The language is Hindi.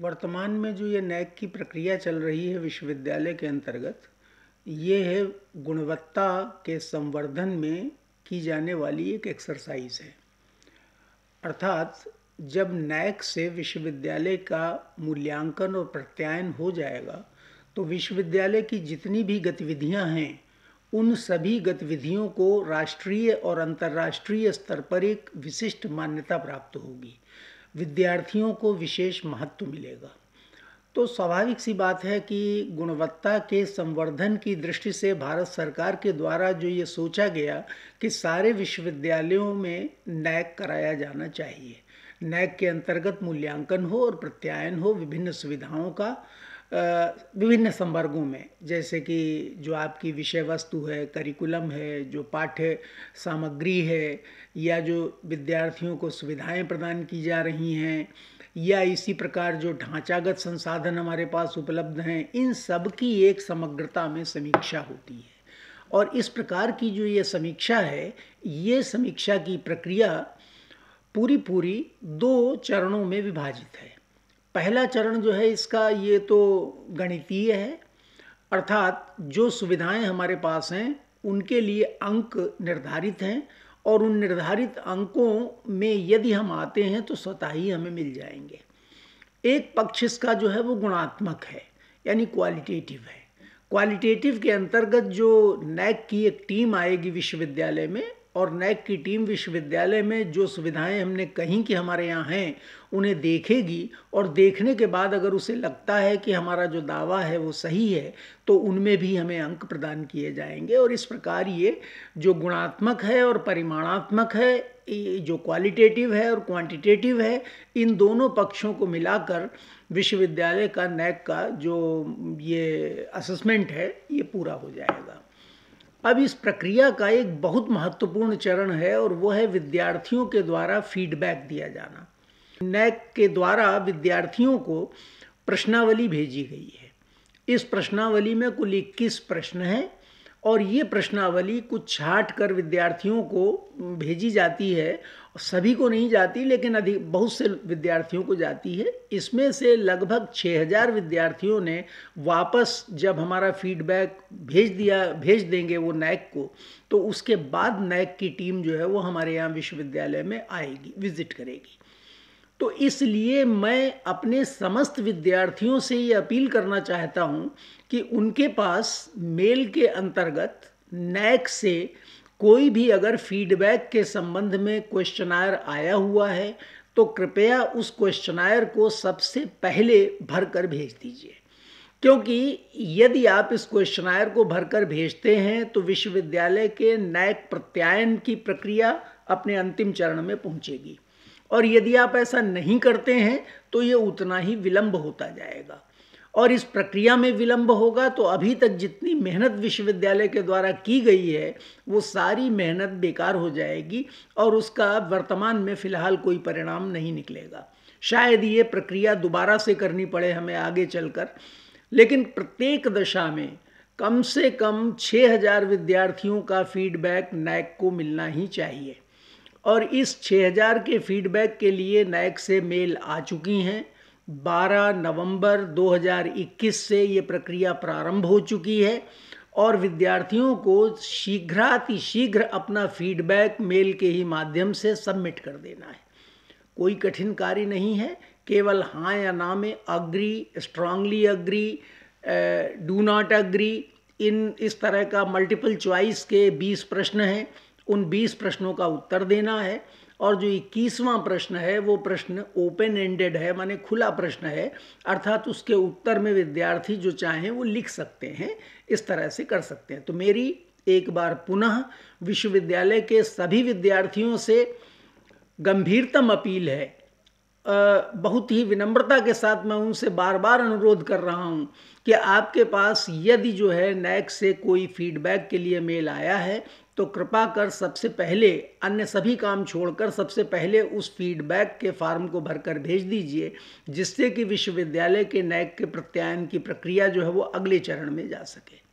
वर्तमान में जो ये नैक की प्रक्रिया चल रही है विश्वविद्यालय के अंतर्गत ये है गुणवत्ता के संवर्धन में की जाने वाली एक एक्सरसाइज है अर्थात जब नैक से विश्वविद्यालय का मूल्यांकन और प्रत्यायन हो जाएगा तो विश्वविद्यालय की जितनी भी गतिविधियां हैं उन सभी गतिविधियों को राष्ट्रीय और अंतर्राष्ट्रीय स्तर पर एक विशिष्ट मान्यता प्राप्त होगी विद्यार्थियों को विशेष महत्व मिलेगा तो स्वाभाविक सी बात है कि गुणवत्ता के संवर्धन की दृष्टि से भारत सरकार के द्वारा जो ये सोचा गया कि सारे विश्वविद्यालयों में नैक कराया जाना चाहिए नैक के अंतर्गत मूल्यांकन हो और प्रत्यायन हो विभिन्न सुविधाओं का विभिन्न संवर्गों में जैसे कि जो आपकी विषय वस्तु है करिकुलम है जो पाठ्य सामग्री है या जो विद्यार्थियों को सुविधाएं प्रदान की जा रही हैं या इसी प्रकार जो ढांचागत संसाधन हमारे पास उपलब्ध हैं इन सब की एक समग्रता में समीक्षा होती है और इस प्रकार की जो ये समीक्षा है ये समीक्षा की प्रक्रिया पूरी पूरी दो चरणों में विभाजित है पहला चरण जो है इसका ये तो गणितीय है अर्थात जो सुविधाएं हमारे पास हैं उनके लिए अंक निर्धारित हैं और उन निर्धारित अंकों में यदि हम आते हैं तो स्वतः ही हमें मिल जाएंगे एक पक्ष इसका जो है वो गुणात्मक है यानी क्वालिटेटिव है क्वालिटेटिव के अंतर्गत जो नैक की एक टीम आएगी विश्वविद्यालय में और नैक की टीम विश्वविद्यालय में जो सुविधाएं हमने कहीं कि हमारे यहाँ हैं उन्हें देखेगी और देखने के बाद अगर उसे लगता है कि हमारा जो दावा है वो सही है तो उनमें भी हमें अंक प्रदान किए जाएंगे और इस प्रकार ये जो गुणात्मक है और परिमाणात्मक है जो क्वालिटेटिव है और क्वांटिटेटिव है इन दोनों पक्षों को मिलाकर विश्वविद्यालय का नैक का जो ये असेसमेंट है ये पूरा हो जाएगा अब इस प्रक्रिया का एक बहुत महत्वपूर्ण चरण है और वो है विद्यार्थियों के द्वारा फीडबैक दिया जाना नैक के द्वारा विद्यार्थियों को प्रश्नावली भेजी गई है इस प्रश्नावली में कुल इक्कीस प्रश्न हैं और ये प्रश्नावली कुछ छाट कर विद्यार्थियों को भेजी जाती है सभी को नहीं जाती लेकिन अधिक बहुत से विद्यार्थियों को जाती है इसमें से लगभग 6000 विद्यार्थियों ने वापस जब हमारा फीडबैक भेज दिया भेज देंगे वो नैक को तो उसके बाद नैक की टीम जो है वो हमारे यहाँ विश्वविद्यालय में आएगी विजिट करेगी तो इसलिए मैं अपने समस्त विद्यार्थियों से ये अपील करना चाहता हूँ कि उनके पास मेल के अंतर्गत नैक से कोई भी अगर फीडबैक के संबंध में क्वेश्चनायर आया हुआ है तो कृपया उस क्वेश्चनायर को सबसे पहले भरकर भेज दीजिए क्योंकि यदि आप इस क्वेश्चनायर को भरकर भेजते हैं तो विश्वविद्यालय के नायक प्रत्यायन की प्रक्रिया अपने अंतिम चरण में पहुंचेगी और यदि आप ऐसा नहीं करते हैं तो ये उतना ही विलंब होता जाएगा और इस प्रक्रिया में विलंब होगा तो अभी तक जितनी मेहनत विश्वविद्यालय के द्वारा की गई है वो सारी मेहनत बेकार हो जाएगी और उसका वर्तमान में फ़िलहाल कोई परिणाम नहीं निकलेगा शायद ये प्रक्रिया दोबारा से करनी पड़े हमें आगे चलकर लेकिन प्रत्येक दशा में कम से कम 6000 विद्यार्थियों का फीडबैक नैक को मिलना ही चाहिए और इस 6000 के फीडबैक के लिए नैक से मेल आ चुकी हैं 12 नवंबर 2021 से ये प्रक्रिया प्रारंभ हो चुकी है और विद्यार्थियों को शीघ्रातिशीघ्र शीघ्र अपना फीडबैक मेल के ही माध्यम से सबमिट कर देना है कोई कठिन कार्य नहीं है केवल हाँ या ना में agree strongly agree do not agree इन इस तरह का मल्टीपल चॉइस के 20 प्रश्न हैं उन 20 प्रश्नों का उत्तर देना है और जो इक्कीसवां प्रश्न है वो प्रश्न ओपन एंडेड है माने खुला प्रश्न है अर्थात उसके उत्तर में विद्यार्थी जो चाहें वो लिख सकते हैं इस तरह से कर सकते हैं तो मेरी एक बार पुनः विश्वविद्यालय के सभी विद्यार्थियों से गंभीरतम अपील है बहुत ही विनम्रता के साथ मैं उनसे बार बार अनुरोध कर रहा हूँ कि आपके पास यदि जो है नैक से कोई फीडबैक के लिए मेल आया है तो कृपा कर सबसे पहले अन्य सभी काम छोड़कर सबसे पहले उस फीडबैक के फार्म को भरकर भेज दीजिए जिससे कि विश्वविद्यालय के नैक के प्रत्यायन की प्रक्रिया जो है वो अगले चरण में जा सके